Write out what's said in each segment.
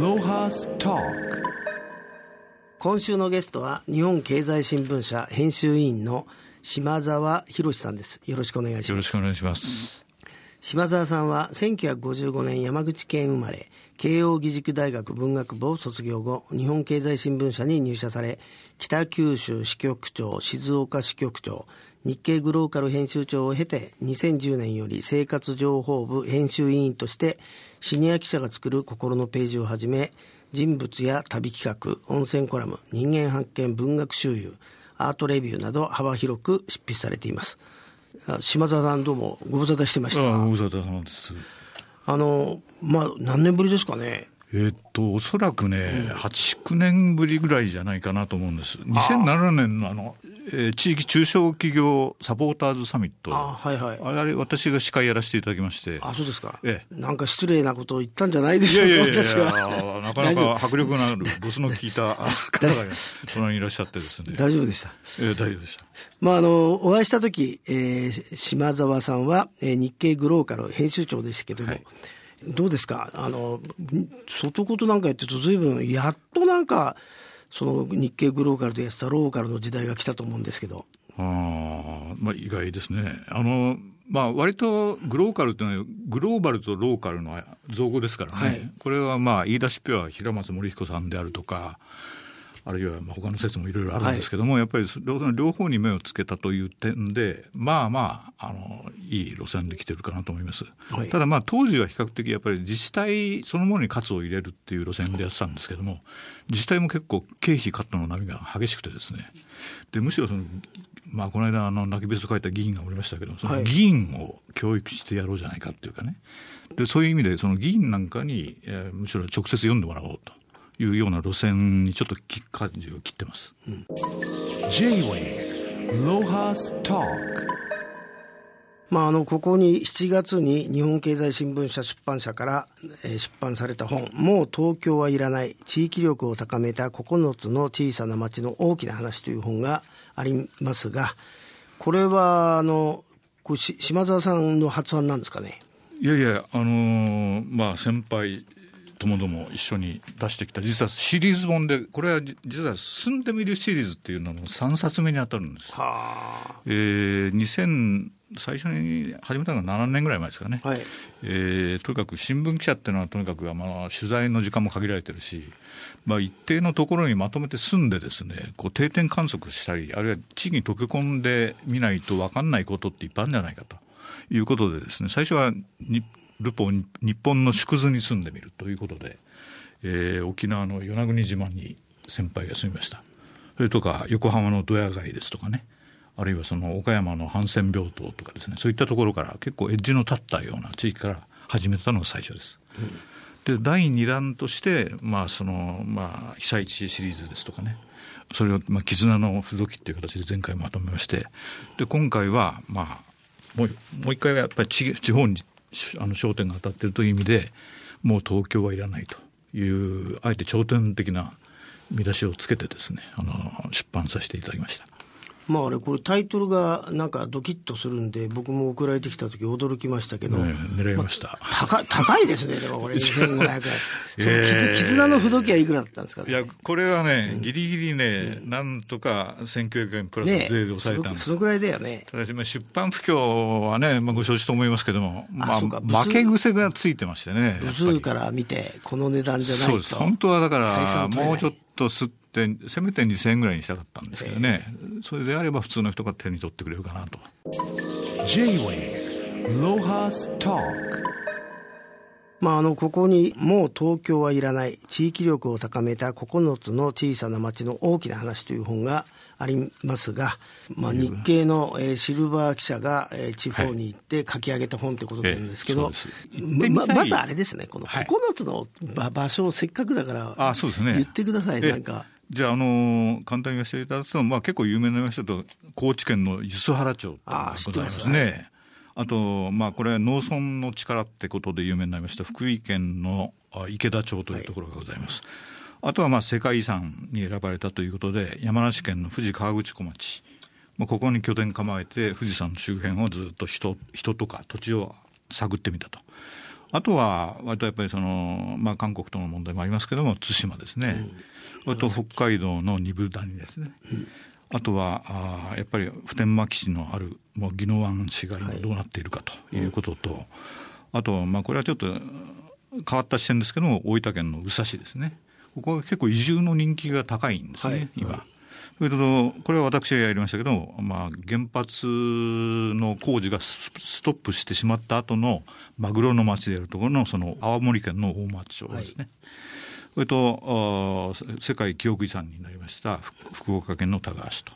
ロハスト今週のゲストは日本経済新聞社編集委員の島澤宏さんですよろしくお願いしますよろしくお願いします、島澤さんは1955年山口県生まれ慶應義塾大学文学部を卒業後日本経済新聞社に入社され北九州支局長静岡支局長日経グローカル編集長を経て2010年より生活情報部編集委員としてシニア記者が作る心のページをはじめ人物や旅企画温泉コラム人間発見文学周遊アートレビューなど幅広く執筆されています島澤さんどうもご無沙汰してましたご無沙汰様ですあのまあ何年ぶりですかねえっとおそらくね、うん、89年ぶりぐらいじゃないかなと思うんです2007年のあのえー、地域中小企業サポーターズサミット、あ,、はいはい、あれ、私が司会やらせていただきまして、あそうですか、ええ、なんか失礼なことを言ったんじゃないでしょうか、いやなかなか迫力のある、ボスの聞いた 方が隣にいらっしゃってですね、大丈夫でした、えー、大丈夫でした。まあ、あのお会いした時、えー、島澤さんは、えー、日経グローカル編集長ですけども、はいどうですかあの、外事なんかやってるとずいぶんやっとなんか、その日経グローカルでやってたローカルの時代が来たと思うんですけど。あまあ、意外ですね。あの、まあ、割とグローカルというのは、グローバルとローカルの造語ですからね。はい、これはまあ、言い出しっぺは平松盛彦さんであるとか、あるいは他の説もいろいろあるんですけども、はい、やっぱり両方に目をつけたという点でまあまああのいい路線で来てるかなと思います、はい、ただまあ当時は比較的やっぱり自治体そのものに喝を入れるっていう路線でやってたんですけども自治体も結構経費カットの波が激しくてですねでむしろそのまあ、この間あの泣き別と書いた議員がおりましたけどその議員を教育してやろうじゃないかっていうかねでそういう意味でその議員なんかに、えー、むしろ直接読んでもらおうというような路線にちょっと感じを切ってます。うん、まあ、あのここに7月に日本経済新聞社出版社から、え出版された本「もう東京はいらない地域力を高めた9つの小さな町の大きな話」という本がありますがこれはあのこ島澤さんの発案なんですかねいやいや、あのー、まあ、先輩ともども一緒に出してきた実はシリーズ本でこれは実は「住んでみる」シリーズっていうのの3冊目にあたるんです。はえー、2000最初に始めたのが7年ぐらい前ですかね、はい、えー、とにかく新聞記者っていうのはとにかく、まあ、取材の時間も限られてるし、まあ、一定のところにまとめて住んでですねこう定点観測したりあるいは地域に溶け込んでみないと分かんないことっていっぱいあるんじゃないかということでですね最初はルポ日本の縮図に住んでみるということで、えー、沖縄の与那国島に先輩が住みましたそれとか横浜のドヤ街ですとかねあるいはその岡山のハンセン病棟とかですねそういったところから結構エッジの立ったような地域から始めたのが最初です。うん、で第2弾として、まあそのまあ、被災地シリーズですとかねそれを、まあ、絆の付属っていう形で前回まとめましてで今回は、まあ、もうもう一回はやっぱり地方にあの焦点が当たっているという意味でもう東京はいらないというあえて頂点的な見出しをつけてですねあの出版させていただきました。まあ、あれ、これ、タイトルがなんかドキッとするんで、僕も送られてきたとき、驚きましたけど、ね、狙いました、まあ、高 高いですね、でもこれ、2500円、えー、絆の不動機はいくらだったんですか、ね、いや、これはね、ぎりぎりね、うん、なんとか1900円プラス税で抑えたんです、ね、そのぐらいだよね。ただし、出版不況はね、まあ、ご承知と思いますけども、まあ、負け癖がついてましてね、部数から見て、この値段じゃないと、そうです本当はだから、もうちょっととすっ、せめて2000円ぐらいにしたかったんですけどね、えー、それであれば普通の人が手に取ってくれるかなと。まあ、あのここにもう東京はいらない地域力を高めた9つの小さな町の大きな話という本がありますが、まあ、日系の、えー、シルバー記者が、えー、地方に行って書き上げた本ということなんですけど、はいえままずあれですね、この9つの場所をせっかくだから言ってください、はい、なんか。じゃあ、あのー、簡単に言わせていただくと、まあ、結構有名な人だと高知県の梼原町がございますね。あ、ね、と、まあ、これは農村の力ってことで有名になりました福井県の池田町というところがございます。はい、あとは、まあ、世界遺産に選ばれたということで山梨県の富士河口湖町、まあ、ここに拠点構えて富士山の周辺をずっと人人とか土地を探ってみたと。あとは、割とやっぱりその、まあ、韓国との問題もありますけども、対馬ですね、うん、あと北海道の二分谷ですね、うん、あとはあやっぱり普天間基地のある、まあ、宜野湾市が今どうなっているかということと、はいうん、あと、まあ、これはちょっと変わった視点ですけども、大分県の宇佐市ですね、ここは結構移住の人気が高いんですね、はい、今。はいけとこれは私がやりましたけど、まあ、原発の工事がストップしてしまった後のマグロの町であるところのその青森県の大町町ですね。はいそれと世界記憶遺産になりました福岡県の田川市と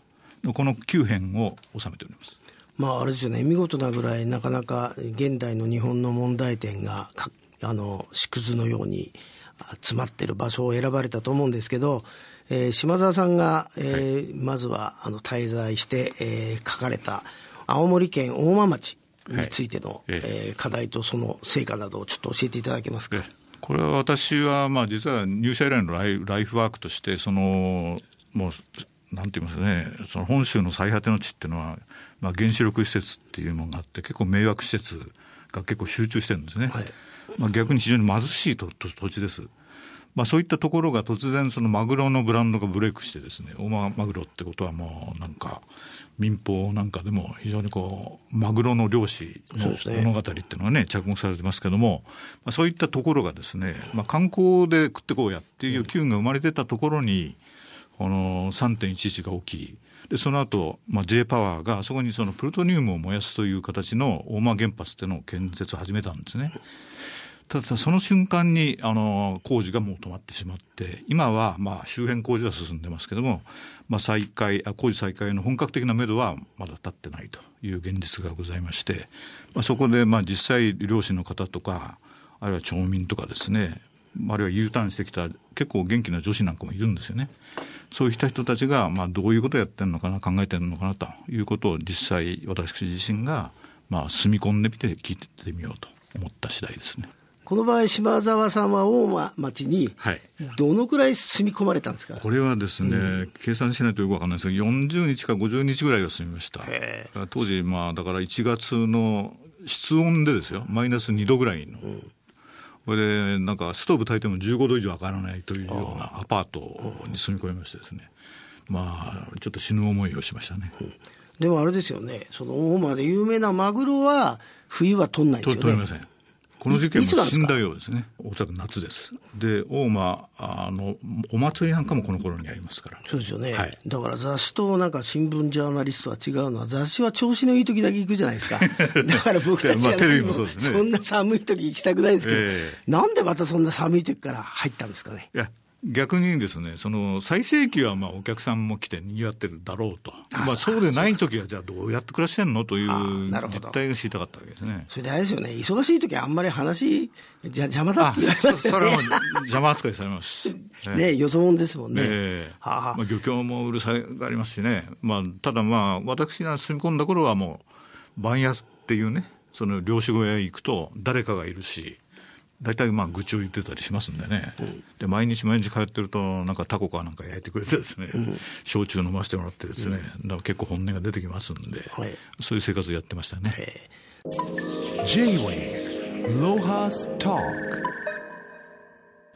この9編を収めております。まあ、あれですよね見事なぐらいなかなか現代の日本の問題点があの縮図のように詰まってる場所を選ばれたと思うんですけどえー、島澤さんが、えー、まずはあの滞在して、えー、書かれた青森県大間町についての、はい、ええー、課題とその成果などをちょっと教えていただけますか。これは私は、まあ、実は入社以来のライライフワークとしてそのもうなんて言いますねその本州の最果ての地っていうのは、まあ、原子力施設っていうものがあって結構迷惑施設が結構集中してるんですね、はい、まあ、逆に非常に貧しいとと土地ですまあ、そういったところが突然そのマグロのブランドがブレイクしてですね大間マグロってことはもうなんか民放なんかでも非常にこうマグロの漁師の物語っていうのはね、ね、着目されてますけども、まあ、そういったところがですね、まあ、観光で食ってこうやっていう機運が生まれてたところにこの3.11が起きでその後、まあ J パワーがそこにそのプルトニウムを燃やすという形の大間原発っていうのを建設始めたんですね。ただその瞬間にあの工事がもう止まってしまって今はまあ周辺工事は進んでますけども、まあ、再開工事再開の本格的なめどはまだ立ってないという現実がございまして、まあ、そこでまあ実際漁師の方とかあるいは町民とかですねあるいは U ターンしてきた結構元気な女子なんかもいるんですよね。そういった人たちが、まあ、どういうことをやってるのかな考えてるのかなということを実際私自身が、まあ、住み込んでみて聞いてみようと思った次第ですね。この場合、島澤さんは大間町に、どのくらい住み込まれたんですか、はい、これはですね、うん、計算しないとよくわからないですが、40日か50日ぐらいは住みました。当時、まあ、だから1月の室温でですよ、マイナス2度ぐらいの。うんこれでなんかストーブ炊いても15度以上上がらないというようなアパートに住み込みましてですね、まあ、ちょっと死ぬ思いをしましたね。うん、でもあれですよね、その大間で有名なマグロは、冬は取んないですよね。取れませんこの事件も死んだようですねおそらく夏ですで大間あのお祭りなんかもこの頃にありますからそうですよね、はい、だから雑誌となんか新聞ジャーナリストは違うのは雑誌は調子のいい時だけ行くじゃないですか だから僕たちは、まあそね、そんな寒い時行きたくないんですけど、えー、なんでまたそんな寒い時から入ったんですかねいや逆にですね、その最盛期はまあお客さんも来て賑わってるだろうと、あまあ、そうでない時は、じゃあどうやって暮らしてんのという実態が知りたかったわけですね。それであれですよね、忙しい時はあんまり話、じゃ邪魔だって言それは邪魔扱いされます。ねね、よそもんですもんね。はあ、まあ、漁協もうるさいがありますしね、まあ、ただまあ、私が住み込んだ頃はもう、番屋っていうね、その漁師小屋へ行くと誰かがいるし、大体まあ愚痴を言ってたりしますんでね、うん、で毎日毎日通ってるとなんかタコかなんか焼いてくれてですね、うん、焼酎飲ませてもらってですね、うん、だから結構本音が出てきますんで、はい、そういう生活やってましたね。J-Way ロハスタ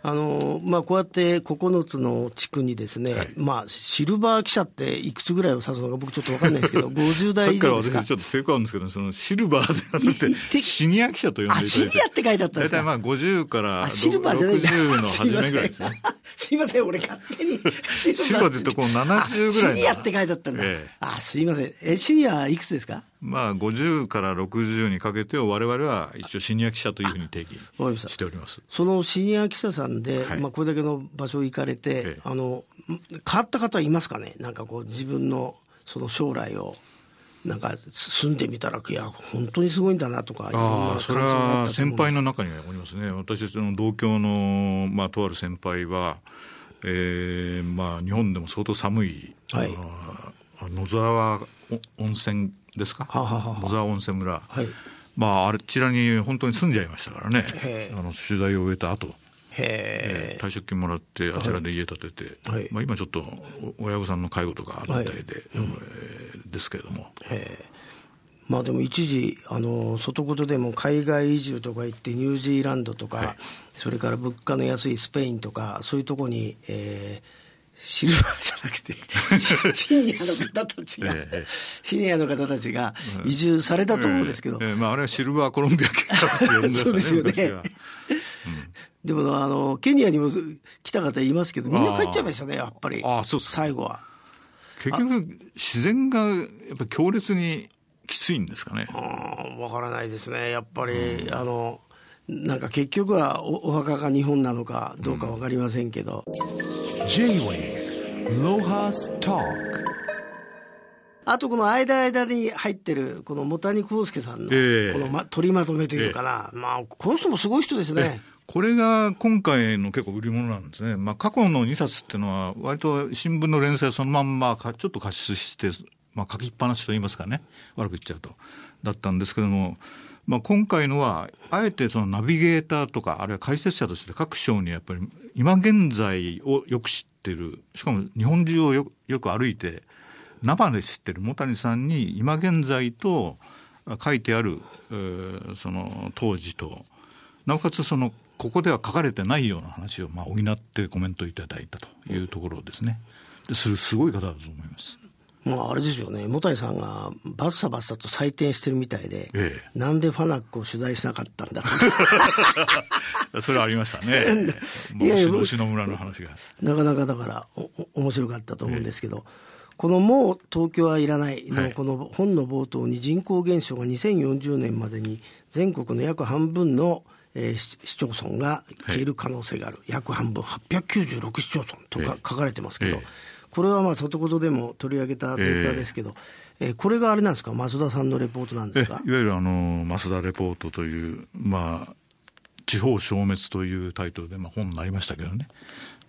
あのまあ、こうやって9つの地区にですね、はい、まあ、シルバー記者っていくつぐらいを指すのか僕ちょっと分かんないですけど50 代以上ですかさっきから私ちょっと抵抗あるんですけどそのシルバーではなくてシニア記者と呼んでいただいてシニアって書いてあったんですか大体まあ50からシルバーじゃない60の初めぐらいですねすいません俺勝手にシルバーって言うとこう70ぐらいシニアって書いてあったんだ、ええ、あすいませんえシニアいくつですかまあ、50から60にかけてを我々は一応シニア記者というふうに定義しておりますそのシニア記者さんで、はい、まあ、これだけの場所行かれて、ええ、あの変わった方いますかねなんかこう自分のその将来をなんか住んでみたらいや本当にすごいんだなとかあそれは先輩の中にはおりますね私たちの同郷の、まあ、とある先輩は、えーまあ、日本でも相当寒い、はい、あ野沢温泉ですか、小沢温泉村、はいまあ、あちらに本当に住んじゃいましたからね、あの取材を終えた後えー、退職金もらって、あちらで家建てて、はい、まあ、今ちょっと親御さんの介護とかあるみたいで、はいうん、えー、ですけれども。まあ、でも一時、あの外事でも海外移住とか行って、ニュージーランドとか、はい、それから物価の安いスペインとか、そういうところに、えー、シルバーじゃなくて、シニアの方たちが、シニアの方たちが移住されたと思うんですけど。ええまあ、あれはシルバーコロンビア計画って呼んでた、そうですよね。でもあのケニアにも来た方いますけどみんな帰っちゃいましたねやっぱりあそう最後は結局自然がやっぱ強烈にきついんですかねわからないですねやっぱり、うん、あのなんか結局はおお墓が日本なのかどうか分かりませんけど。うん J-Way ロハストークあとこの間間に入ってるこの茂谷康介さんのこの、ま、取りまとめというから、えー、まあこの人もすごい人ですね。これが今回の結構売り物なんですね。まあ過去の2冊っていうのは割と新聞の連載そのまんまかちょっと過失して、まあ書きっぱなしと言いますかね。悪く言っちゃうと。だったんですけども、まあ、今回のはあえてそのナビゲーターとかあるいは解説者として各省にやっぱり今現在をよく知ってるしかも日本中をよく歩いて生で知ってる茂谷さんに今現在と書いてある、えー、その当時となおかつそのここでは書かれてないような話をまあ補ってコメントいただいたというところですね。ですごい方だと思います。まあ、あれですよね、茂谷さんがバッサバッサと採点してるみたいで、ええ、なんでファナックを取材しなかったんだと。それはありましたね。いやいや、村の話が。なかなかだから、お面白かったと思うんですけど、え、このもう東京はいらないの、この本の冒頭に人口減少が2040年までに全国の約半分のえー、市町村が消える可能性がある、はい、約半分896市町村とか書かれてますけど、ええ、これはまあ外言でも取り上げたデータですけど、えー、えー、これがあれなんですか、増田さんのレポートなんですかいわゆるあの増田レポートという、まあ、地方消滅というタイトルで、まあ、本になりましたけどね、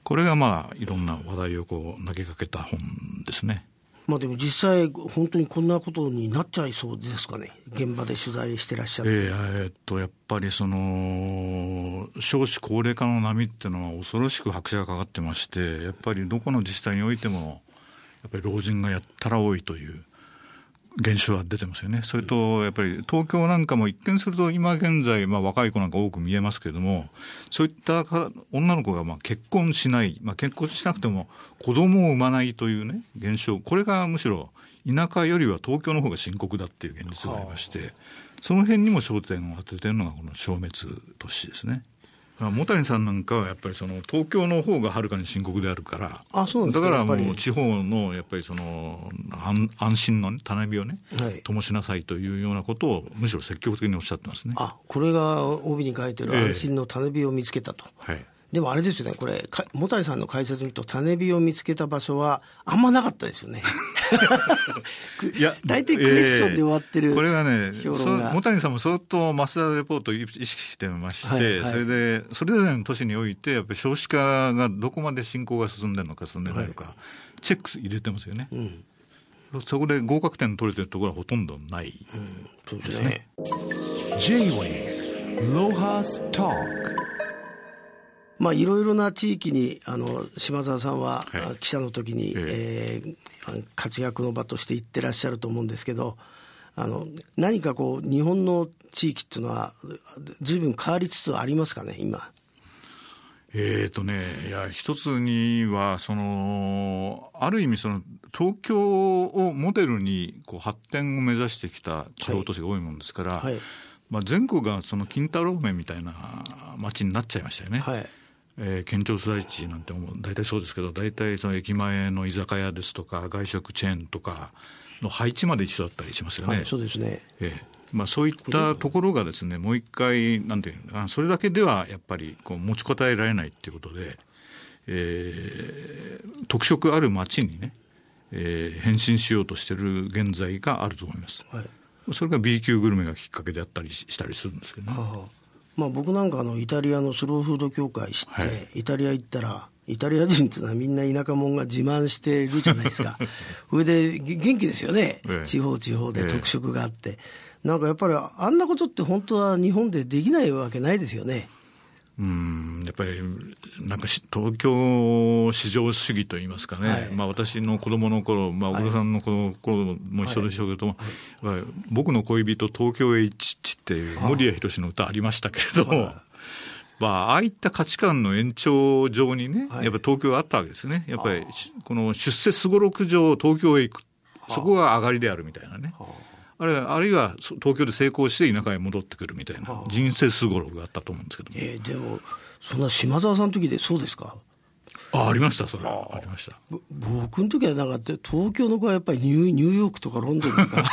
これがまあいろんな話題をこう投げかけた本ですね。まあでも実際、本当にこんなことになっちゃいそうですかね、現場で取材してらっしゃって。えー、えー、っとやっぱりその少子高齢化の波っていうのは恐ろしく拍車がかかってまして、やっぱりどこの自治体においても、やっぱり老人がやったら多いという。現象は出てますよね。それと、やっぱり東京なんかも一見すると今現在、まあ若い子なんか多く見えますけれども、そういった女の子がまあ結婚しない、まあ結婚しなくても子供を産まないというね、現象、これがむしろ田舎よりは東京の方が深刻だっていう現実がありまして、その辺にも焦点を当ててるのがこの消滅都市ですね。茂谷さんなんかはやっぱりその東京の方がはるかに深刻であるからあそうですだからもう地方のやっぱりその安安心の、ね、種火をね、はい、灯しなさいというようなことをむしろ積極的におっしゃってますねあこれが帯に書いてる安心の種火を見つけたと、えー、はいでもあれですよね、これ、もたりさんの解説見ると、種火を見つけた場所は、あんまなかったですよね。いや 大体クエスチョンで終わってる、えー、これがねもたりさんも相当増田レポートを意識してまして、はいはい、それでそれぞれの都市においてやっぱり少子化がどこまで進行が進んでるのか進んでないのか、はい、チェック入れてますよね、うん、そこで合格点取れてるところはほとんどないですね。うん、そうですね J-Way ロハスターまあ、いろいろな地域にあの島澤さんは、はい、記者の時に、ええー、活躍の場として行ってらっしゃると思うんですけどあの何かこう日本の地域っていうのはずいぶん変わりつつありますかね今。えーとね、いや一つにはそのある意味その東京をモデルにこう発展を目指してきた地方都市が多いもんですから、はいはい、まあ、全国がその金太郎面みたいな町になっちゃいましたよね。はいえー、県庁所在地なんて大体そうですけど大体その駅前の居酒屋ですとか外食チェーンとかの配置まで一緒だったりしますよね。はい、そうですね、えーまあ、そういったところがですねもう一回なんていうそれだけではやっぱりこう持ちこたえられないっていうことで、えー、特色ある街にね、えー、変身しようとしてる現在があると思います。はい、それが B 級グルメがきっかけであったりしたりするんですけどね。はあまあ、僕なんかのイタリアのスローフード協会知って、はい、イタリア行ったらイタリア人っていうのはみんな田舎者が自慢してるじゃないですか それで元気ですよね、え地方地方で特色があって、え、なんかやっぱりあんなことって本当は日本でできないわけないですよねうんやっぱりなんか東京市場主義といいますかね、はい、まあ、私の子供の頃、まあ、小倉さんの子の頃も一緒でしょうけども、はいはい、僕の恋人東京へ一ちっていう森谷宏の歌ありましたけれども。まあ、ああいった価値観の延長上にね、やっぱり東京があったわけですね。やっぱり、この出世すごろく上、東京へ行く。そこが上がりであるみたいなね。はあれあるいは東京で成功して田舎へ戻ってくるみたいな人生すごろくがあったと思うんですけども、えー、でもそんな島澤さんの時でそうですかあありましたそれありました僕の時はなんか東京の子はやっぱりニュニューヨークとかロンドンとか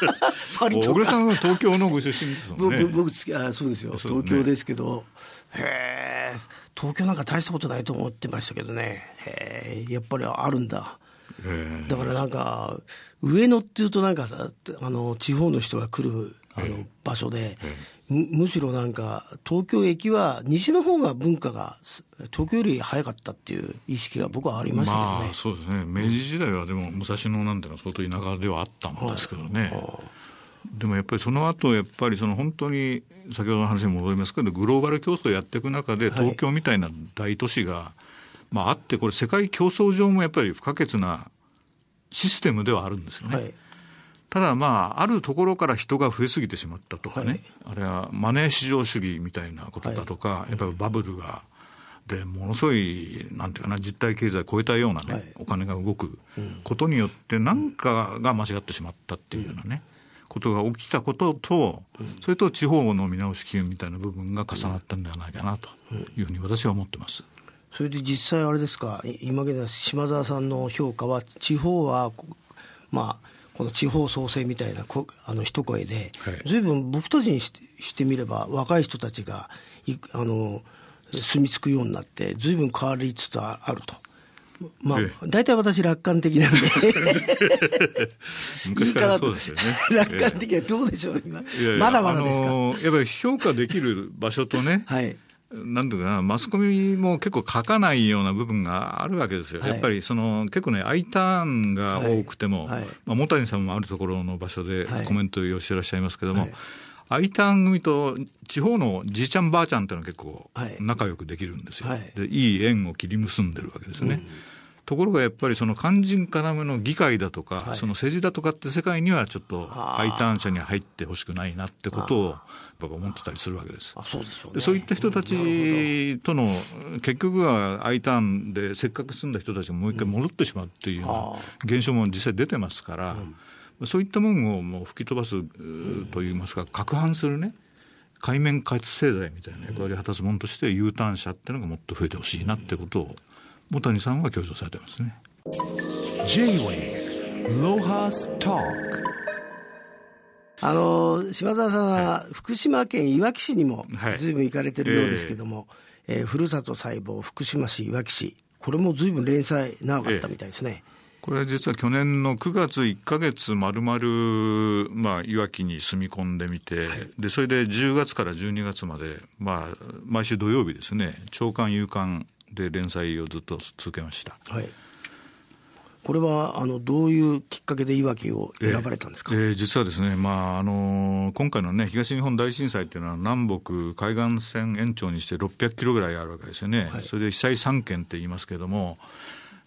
パリとか小倉さんは東京のご出身ですもんね僕あそうですよ、東京ですけどへえ東京なんか大したことないと思ってましたけどねへえやっぱりあるんだだからなんか上野っていうとなんかあの地方の人が来るあの場所で、むむしろなんか東京駅は西の方が文化が東京より早かったっていう意識が僕はありましたけどね、まあ、そうですね明治時代はでも武蔵野なんてのは相当田舎ではあったんですけどね、でもやっぱりその後やっぱりその本当に先ほどの話に戻りますけどグローバル競争やっていく中で東京みたいな大都市が、はいまあ、あってこれ世界競争上もやっぱり不可欠なシステムではあるんですよね。はい、ただまああるところから人が増えすぎてしまったとかね、はい、あれはマネー市場主義みたいなことだとか、はい、やっぱりバブルが。でものすごいなんていうかな実体経済を超えたようなね、お金が動くことによって何かが間違ってしまったっていうようなね、ことが起きたことと、それと地方の見直し機運みたいな部分が重なったんではないかなというふうに私は思ってます。それで実際あれですか今現在島澤さんの評価は地方はまあこの地方創生みたいなこあの一声で、ずい、ぶん僕たちにしてみれば若い人たちがあの住み着くようになってずいぶん変わりつつあると。まあ、大体私楽観的なんで 昔からそうですよね。楽観的はどうでしょう、今。いやいやまだまだですか、あのー、やっぱり評価できる場所とね、はい、なんていうかな、マスコミも結構書かないような部分があるわけですよ。はい、やっぱりその結構ね、I ターンが多くても、はいはい、まあ、モタニさんもあるところの場所でコメントをしてらっしゃいますけども、はい、ターン組と地方のじいちゃんばあちゃんっていうのは結構仲良くできるんですよ。で、いい縁を切り結んでるわけですね。うんところがやっぱりその肝心要の議会だとか、はい、その政治だとかって世界にはちょっとーン者に入ってほしくないなってことを僕は思ってたりするわけです。あそうでしょう、ね、そういった人たちとの結局はーンでせっかく住んだ人たちがもう一回戻ってしまうっていう現象も実際出てますから、うん、そういったもんをもう吹き飛ばすといいますか、拡拌するね。海面活性剤みたいな役割を果たすものとして U ターン車っていうのがもっと増えてほしいなってことをボ谷さんは強調されてますね J-Way ロハあの島澤さんは福島県いわき市にも随分行かれてるようですけども、はいえー、えー、ふるさと細胞福島市いわき市これも随分連載長かったみたいですね。えーこれは実は去年の9月1か月まるまる、まあ、いわきに住み込んでみて、はい、でそれで10月から12月まで、まあ、毎週土曜日ですね朝刊夕刊で連載をずっと続けました。はいこれはあのどういうきっかけでいわきを選ばれたんですか、えー、えー、実はですね、まああの今回の、ね、東日本大震災というのは南北海岸線延長にして600キロぐらいあるわけですよね、はい、それで被災3県って言いますけれども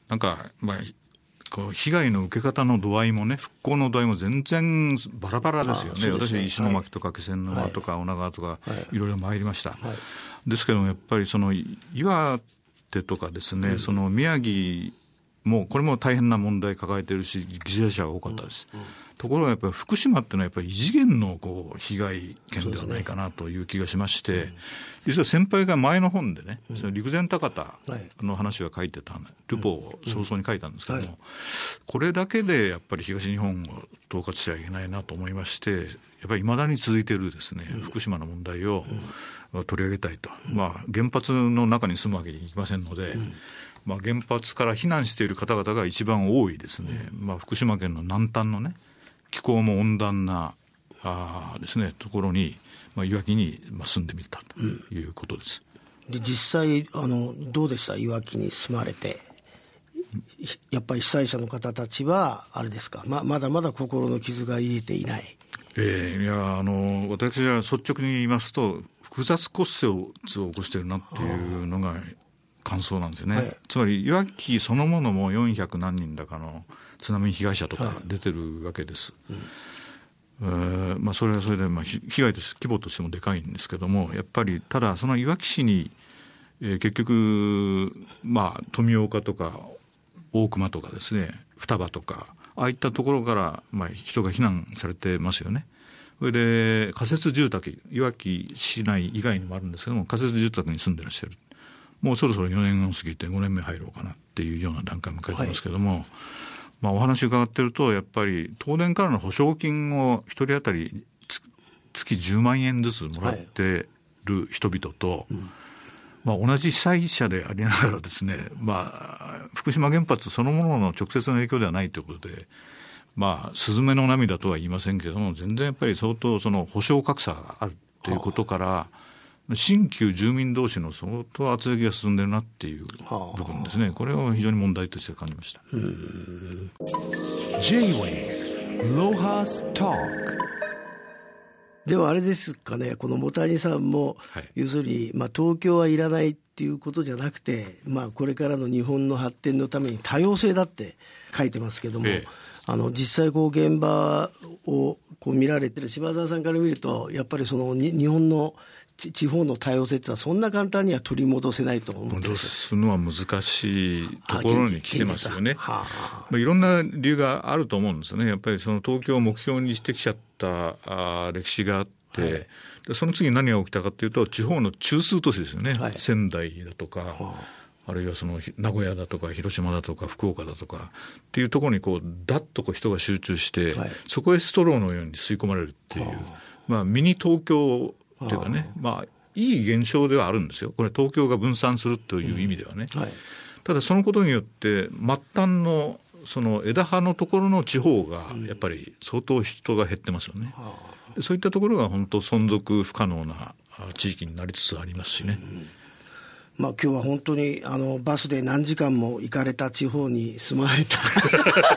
なんか、まあ、こう被害の受け方の度合いもね復興の度合いも全然バラバラですよね、ね、私は石巻とか気仙沼とか、女川とか、はい、いろいろ参りました。はい、ですけどもやっぱりその岩手とかですね、うん、その宮城もこれも大変な問題抱えてるし、犠牲者が多かったです。うんうん、ところがやっぱり福島っていうのはやっぱり異次元のこう被害県ではないかなという気がしまして、ねうん、実は先輩が前の本でね、その陸前高田の話は書いてた、ルポを早々に書いたんですけども、これだけでやっぱり東日本を統括しちゃいけないなと思いまして、やっぱりいまだに続いているですね、福島の問題を取り上げたいと、まあ、原発の中に住むわけにいきませんので、まあ、原発から避難している方々が一番多いですね、まあ、福島県の南端のね、気候も温暖なあです、ね、ところに、まあ、いわきに住んでみたということです。で実際あの、どうでした、いわきに住まれて。やっぱり被災者の方たちは、あれですか、ままだまだ心の傷が癒えていないえー、いやあの私は率直に言いますと複雑骨折を起こしてるなっていうのが感想なんですよね、はい、つまりいわきそのものも400何人だかの津波被害者とか出てるわけです、はい、えー、まあ、それはそれで、まあ、被害と規模としてもでかいんですけどもやっぱりただそのいわき市に、えー、結局、まあ、富岡とか大熊とかですね双葉とかああいったところから、まあ、人が避難されてますよね。それで仮設住宅いわき市内以外にもあるんですけども仮設住宅に住んでらっしゃるもうそろそろ4年を過ぎて5年目入ろうかなっていうような段階を迎えてますけども、はい、まあ、お話伺ってるとやっぱり東電からの保証金を1人当たり月10万円ずつもらってる人々と、はいうんまあ、同じ被災者でありながらですね、まあ、福島原発そのものの直接の影響ではないということで、まあ、スズメの涙とは言いませんけども全然やっぱり相当その保証格差があるということから。新旧住民同士の相当圧力が進んでるなっていう部分ですね、はあ、これを非常に問題として感じました。j w ロハスでもあれですかねこの茂谷さんも、はい、要するに、まあ、東京はいらないっていうことじゃなくて、まあ、これからの日本の発展のために多様性だって書いてますけども、ええ、あの実際こう現場をこう見られてる柴澤さんから見るとやっぱりその日本の地方の多様性ってのはそんな簡単には取り戻せないと思戻すのは難しいところに来てますよね。はあはあ、まあ、いろんな理由があると思うんですよね。やっぱりその東京を目標にしてきちゃっったあ歴史があって、はい、でその次何が起きたかというと地方の中枢都市ですよね、はい、仙台だとか。あるいはその名古屋だとか広島だとか福岡だとかっていうところにこうだっとこう人が集中して、はい、そこへストローのように吸い込まれるっていうまあ、ミニ東京というかねまあ、いい現象ではあるんですよこれ東京が分散するという意味ではね。うんはい、ただそのことによって末端のその枝葉のところの地方がやっぱり相当人が減ってますよね。うん、そういったところが本当存続不可能な地域になりつつありますしね。うんまあ、今日は本当にあのバスで何時間も行かれた地方に住まわれた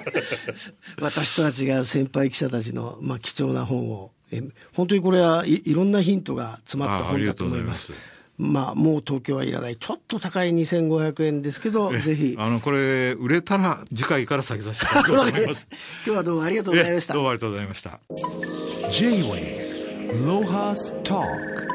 私たちが先輩記者たちの、まあ、貴重な本をえ本当にこれはい、いろんなヒントが詰まった本だと思います。まあ、もう東京はいらない、ちょっと高い2500円ですけど、ぜひ。あの、これ、売れたら、次回から下げさせていただき思います 今日はどうもありがとうございました。どうもありがとうございました。J-Way ロハストーク